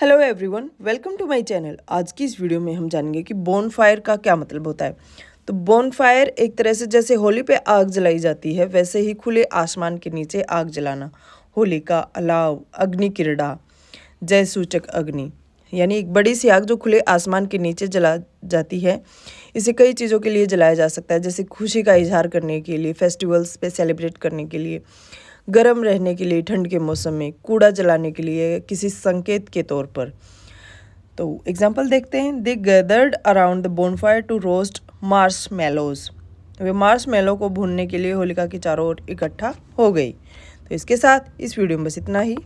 hello everyone welcome to my channel आज की इस वीडियो में हम जानेंगे कि बोन फायर का क्या मतलब होता है तो बोन फायर एक तरह से जैसे होली पे आग जलाई जाती है वैसे ही खुले आसमान के नीचे आग जलाना होली का अलाव अग्नि किरडा जय सूचक अग्नि यानी एक बड़ी सी आग जो खुले आसमान के नीचे जला जाती है इसे कई चीज़ों के लिए जलाया जा सकता है जैसे खुशी का इजहार करने के लिए फेस्टिवल्स पे सेलिब्रेट करने के लिए गर्म रहने के लिए ठंड के मौसम में कूड़ा जलाने के लिए किसी संकेत के तौर पर तो एग्जाम्पल देखते हैं they gathered around the bonfire to roast marshmallows वे मार्स मेलो को भूनने के लिए होलिका के चारों ओर इकट्ठा हो गई तो इसके साथ इस वीडियो में बस इतना ही